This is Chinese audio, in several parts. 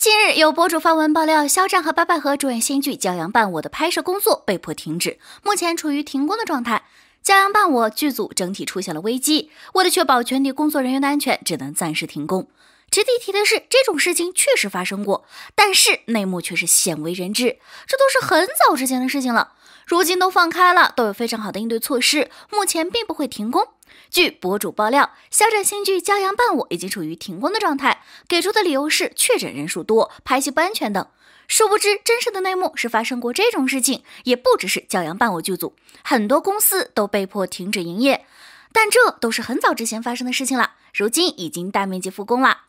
近日，有博主发文爆料，肖战和白百何主演新剧《骄阳伴我》的拍摄工作被迫停止，目前处于停工的状态。《骄阳伴我》剧组整体出现了危机，为了确保全体工作人员的安全，只能暂时停工。值得一提的是，这种事情确实发生过，但是内幕却是鲜为人知，这都是很早之前的事情了。如今都放开了，都有非常好的应对措施，目前并不会停工。据博主爆料，肖战新剧《骄阳伴我》已经处于停工的状态，给出的理由是确诊人数多、拍戏不安全等。殊不知，真实的内幕是发生过这种事情，也不只是《骄阳伴我》剧组，很多公司都被迫停止营业。但这都是很早之前发生的事情了，如今已经大面积复工了。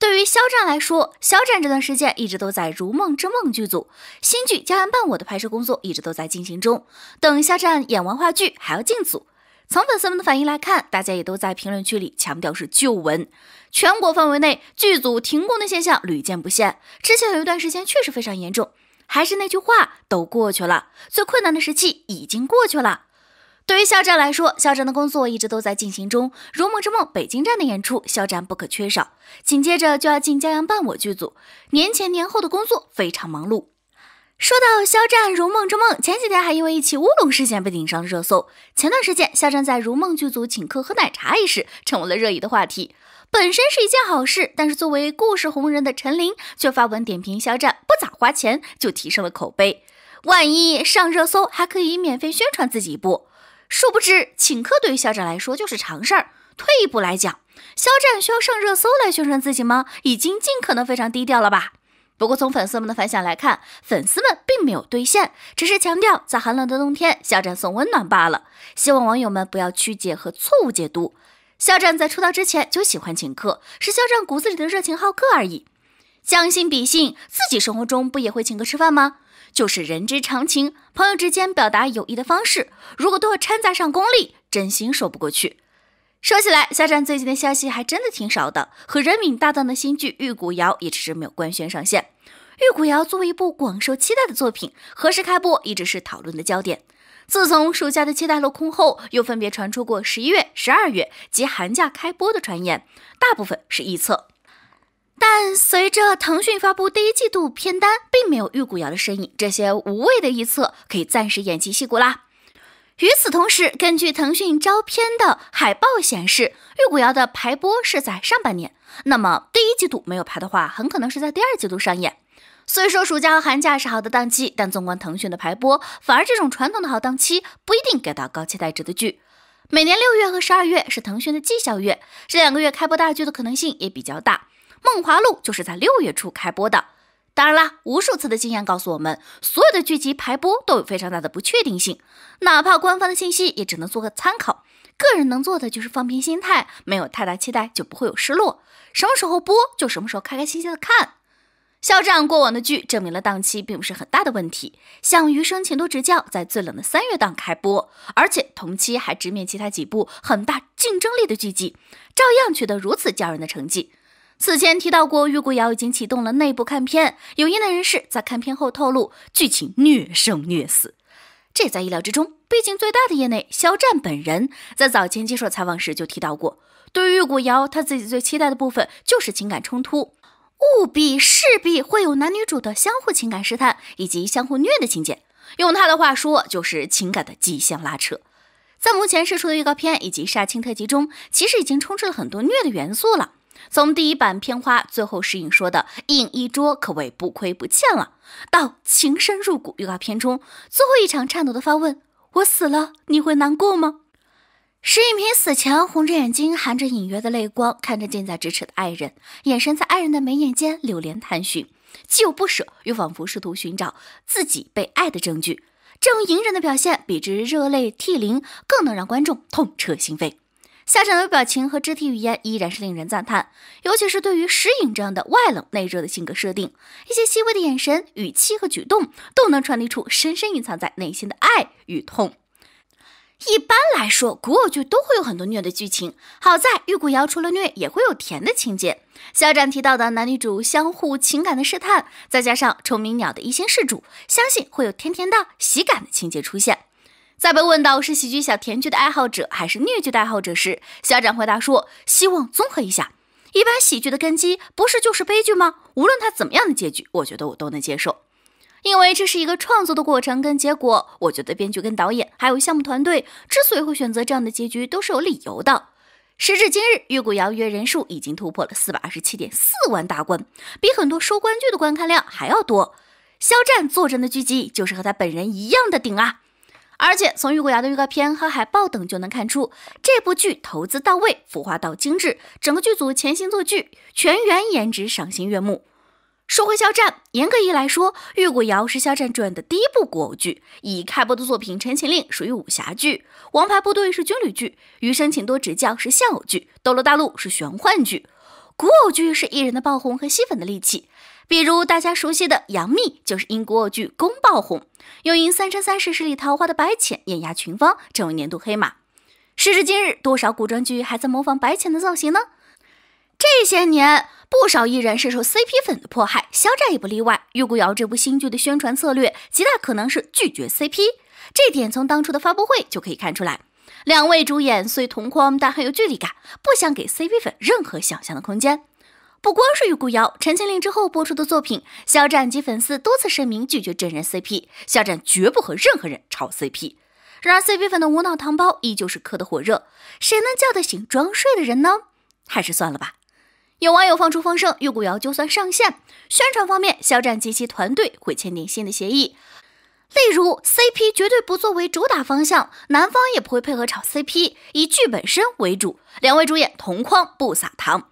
对于肖战来说，肖战这段时间一直都在《如梦之梦》剧组，新剧《佳人伴我》的拍摄工作一直都在进行中。等肖战演完话剧，还要进组。从粉丝们的反应来看，大家也都在评论区里强调是旧闻。全国范围内剧组停工的现象屡见不鲜，之前有一段时间确实非常严重。还是那句话，都过去了，最困难的时期已经过去了。对于肖战来说，肖战的工作一直都在进行中。《如梦之梦》北京站的演出，肖战不可缺少。紧接着就要进《骄阳伴我》剧组，年前年后的工作非常忙碌。说到肖战，《如梦之梦》前几天还因为一起乌龙事件被顶上了热搜。前段时间，肖战在《如梦》剧组请客喝奶茶一事成为了热议的话题。本身是一件好事，但是作为故事红人的陈琳却发文点评肖战不咋花钱就提升了口碑，万一上热搜还可以免费宣传自己一部。殊不知，请客对于肖战来说就是常事儿。退一步来讲，肖战需要上热搜来宣传自己吗？已经尽可能非常低调了吧。不过从粉丝们的反响来看，粉丝们并没有兑现，只是强调在寒冷的冬天，肖战送温暖罢了。希望网友们不要曲解和错误解读。肖战在出道之前就喜欢请客，是肖战骨子里的热情好客而已。将心比心，自己生活中不也会请客吃饭吗？就是人之常情，朋友之间表达友谊的方式，如果都要掺杂上功利，真心说不过去。说起来，肖战最近的消息还真的挺少的，和任敏搭档的新剧《玉骨遥》也迟迟没有官宣上线。《玉骨遥》作为一部广受期待的作品，何时开播一直是讨论的焦点。自从暑假的期待落空后，又分别传出过十一月、十二月及寒假开播的传言，大部分是臆测。但随着腾讯发布第一季度片单，并没有《玉骨遥》的身影，这些无谓的臆测可以暂时偃旗息鼓啦。与此同时，根据腾讯招片的海报显示，《玉骨遥》的排播是在上半年，那么第一季度没有排的话，很可能是在第二季度上演。虽说，暑假和寒假是好的档期，但纵观腾讯的排播，反而这种传统的好档期不一定给到高期待值的剧。每年六月和十二月是腾讯的绩效月，这两个月开播大剧的可能性也比较大。《梦华录》就是在六月初开播的。当然啦，无数次的经验告诉我们，所有的剧集排播都有非常大的不确定性，哪怕官方的信息也只能做个参考。个人能做的就是放平心态，没有太大期待就不会有失落。什么时候播就什么时候开开心心的看。肖战过往的剧证明了档期并不是很大的问题，像《余生，请多指教》在最冷的三月档开播，而且同期还直面其他几部很大竞争力的剧集，照样取得如此骄人的成绩。此前提到过，《玉骨遥》已经启动了内部看片，有业内人士在看片后透露，剧情虐生虐死，这在意料之中。毕竟最大的业内，肖战本人在早前接受采访时就提到过，对于《玉骨遥》，他自己最期待的部分就是情感冲突，务必势必会有男女主的相互情感试探以及相互虐的情节。用他的话说，就是情感的极限拉扯。在目前放出的预告片以及杀青特辑中，其实已经充斥了很多虐的元素了。从第一版片花最后石颖说的一影一桌，可谓不亏不欠了，到情深入骨预告片中最后一场颤抖的发问：“我死了，你会难过吗？”石颖平死前红着眼睛，含着隐约的泪光，看着近在咫尺的爱人，眼神在爱人的眉眼间流连探寻，既有不舍，又仿佛试图寻找自己被爱的证据。这种隐忍的表现，比之热泪涕零更能让观众痛彻心扉。夏长的表情和肢体语言依然是令人赞叹，尤其是对于石影这样的外冷内热的性格设定，一些细微的眼神、语气和举动都能传递出深深隐藏在内心的爱与痛。一般来说，古偶剧都会有很多虐的剧情，好在玉骨遥除了虐也会有甜的情节。肖战提到的男女主相互情感的试探，再加上虫鸣鸟的一心事主，相信会有甜甜的喜感的情节出现。在被问到是喜剧小甜剧的爱好者还是虐剧的爱好者时，肖战回答说：“希望综合一下，一般喜剧的根基不是就是悲剧吗？无论它怎么样的结局，我觉得我都能接受，因为这是一个创作的过程跟结果。我觉得编剧跟导演还有项目团队之所以会选择这样的结局，都是有理由的。时至今日，《玉古谣》约人数已经突破了四百二十七点四万大关，比很多收官剧的观看量还要多。肖战坐镇的剧集就是和他本人一样的顶啊！”而且从《玉骨遥》的预告片和海报等就能看出，这部剧投资到位，服化到精致，整个剧组潜心做剧，全员颜值赏心悦目。说回肖战，严格意义来说，《玉骨遥》是肖战主演的第一部古偶剧，已开播的作品《陈情令》属于武侠剧，《王牌部队》是军旅剧，《余生请多指教》是笑偶剧，《斗罗大陆》是玄幻剧。古偶剧是艺人的爆红和吸粉的利器。比如大家熟悉的杨幂，就是英国偶剧《宫》爆红，又因《三生三世十里桃花》的白浅艳压群芳，成为年度黑马。时至今日，多少古装剧还在模仿白浅的造型呢？这些年，不少艺人深受 CP 粉的迫害，肖战也不例外。《玉骨遥》这部新剧的宣传策略，极大可能是拒绝 CP，这点从当初的发布会就可以看出来。两位主演虽同框，但很有距离感，不想给 CP 粉任何想象的空间。不光是《玉骨遥》，陈情令之后播出的作品，肖战及粉丝多次声明拒绝真人 CP，肖战绝不和任何人炒 CP。然而 CP 粉的无脑糖包依旧是磕得火热，谁能叫得醒装睡的人呢？还是算了吧。有网友放出风声，《玉骨遥》就算上线宣传方面，肖战及其团队会签订新的协议，例如 CP 绝对不作为主打方向，男方也不会配合炒 CP，以剧本身为主，两位主演同框不撒糖。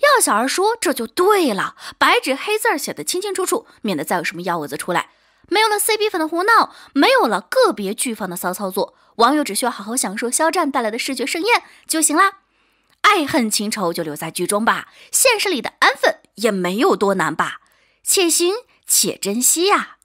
要小二说这就对了，白纸黑字写的清清楚楚，免得再有什么幺蛾子出来。没有了 CP 粉的胡闹，没有了个别剧方的骚操作，网友只需要好好享受肖战带来的视觉盛宴就行啦。爱恨情仇就留在剧中吧，现实里的安分也没有多难吧，且行且珍惜呀。